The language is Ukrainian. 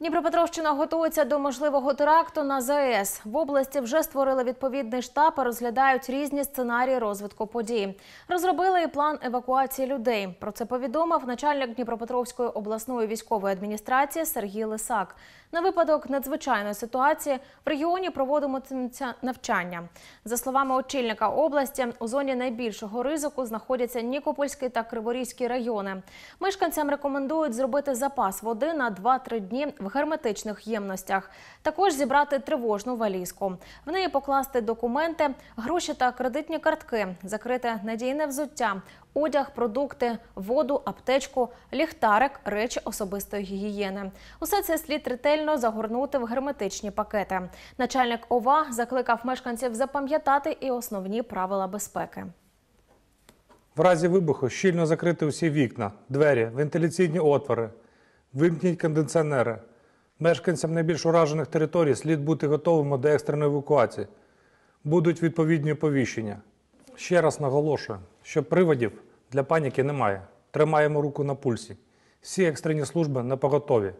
Дніпропетровщина готується до можливого теракту на ЗАЕС. В області вже створили відповідний штаб, а розглядають різні сценарії розвитку подій. Розробили і план евакуації людей. Про це повідомив начальник Дніпропетровської обласної військової адміністрації Сергій Лисак. На випадок надзвичайної ситуації в регіоні проводимуться навчання. За словами очільника області, у зоні найбільшого ризику знаходяться Нікопольський та Криворізький райони. Мешканцям рекомендують зробити запас води на 2-3 дні в герметичних ємностях. Також зібрати тривожну валізку. В неї покласти документи, гроші та кредитні картки, закрити надійне взуття, одяг, продукти, воду, аптечку, ліхтарик, речі особистої гігієни. Усе це слід ретельно загорнути в герметичні пакети. Начальник ОВА закликав мешканців запам'ятати і основні правила безпеки. В разі вибуху щільно закрити усі вікна, двері, вентиляційні отвори, вимкніть кондиціонери. Мешканцям найбільш уражених територій слід бути готовими до екстреної евакуації. Будуть відповідні оповіщення. Ще раз наголошую, що приводів для паніки немає. Тримаємо руку на пульсі. Всі екстрені служби на поготові.